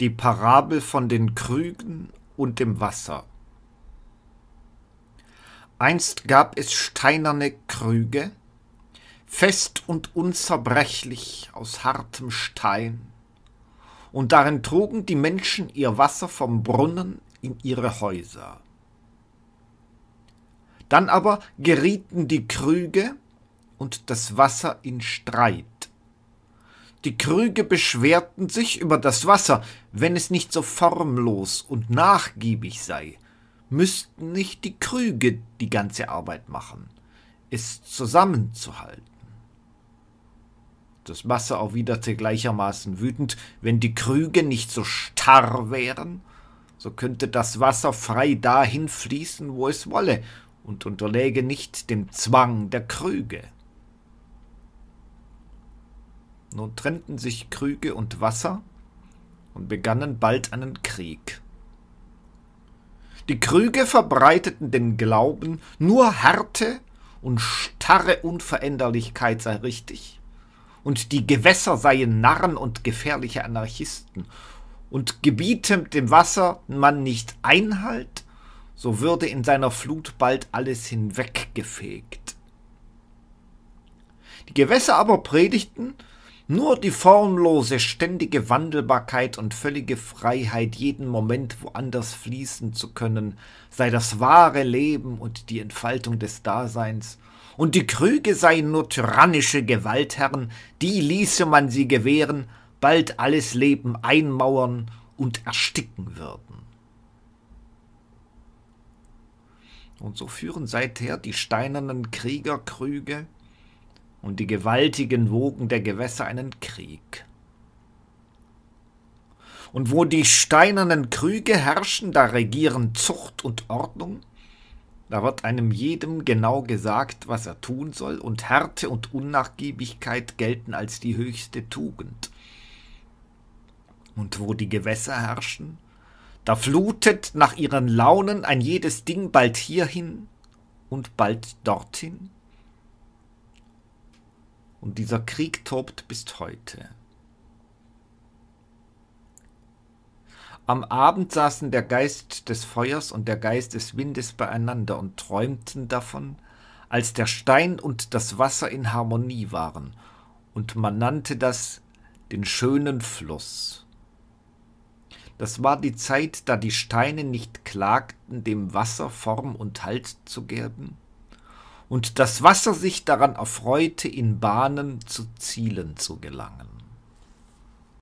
die Parabel von den Krügen und dem Wasser. Einst gab es steinerne Krüge, fest und unzerbrechlich aus hartem Stein, und darin trugen die Menschen ihr Wasser vom Brunnen in ihre Häuser. Dann aber gerieten die Krüge und das Wasser in Streit, die Krüge beschwerten sich über das Wasser, wenn es nicht so formlos und nachgiebig sei. Müssten nicht die Krüge die ganze Arbeit machen, es zusammenzuhalten. Das Wasser erwiderte gleichermaßen wütend, wenn die Krüge nicht so starr wären, so könnte das Wasser frei dahin fließen, wo es wolle, und unterläge nicht dem Zwang der Krüge. Nun trennten sich Krüge und Wasser und begannen bald einen Krieg. Die Krüge verbreiteten den Glauben, nur Härte und starre Unveränderlichkeit sei richtig, und die Gewässer seien Narren und gefährliche Anarchisten, und gebiete dem Wasser man nicht Einhalt, so würde in seiner Flut bald alles hinweggefegt. Die Gewässer aber predigten, nur die formlose, ständige Wandelbarkeit und völlige Freiheit, jeden Moment woanders fließen zu können, sei das wahre Leben und die Entfaltung des Daseins. Und die Krüge seien nur tyrannische Gewaltherren, die ließe man sie gewähren, bald alles Leben einmauern und ersticken würden. Und so führen seither die steinernen Kriegerkrüge und die gewaltigen Wogen der Gewässer einen Krieg. Und wo die steinernen Krüge herrschen, da regieren Zucht und Ordnung, da wird einem jedem genau gesagt, was er tun soll, und Härte und Unnachgiebigkeit gelten als die höchste Tugend. Und wo die Gewässer herrschen, da flutet nach ihren Launen ein jedes Ding bald hierhin und bald dorthin, und dieser Krieg tobt bis heute. Am Abend saßen der Geist des Feuers und der Geist des Windes beieinander und träumten davon, als der Stein und das Wasser in Harmonie waren, und man nannte das den schönen Fluss. Das war die Zeit, da die Steine nicht klagten, dem Wasser Form und Halt zu geben, und das Wasser sich daran erfreute, in Bahnen zu Zielen zu gelangen.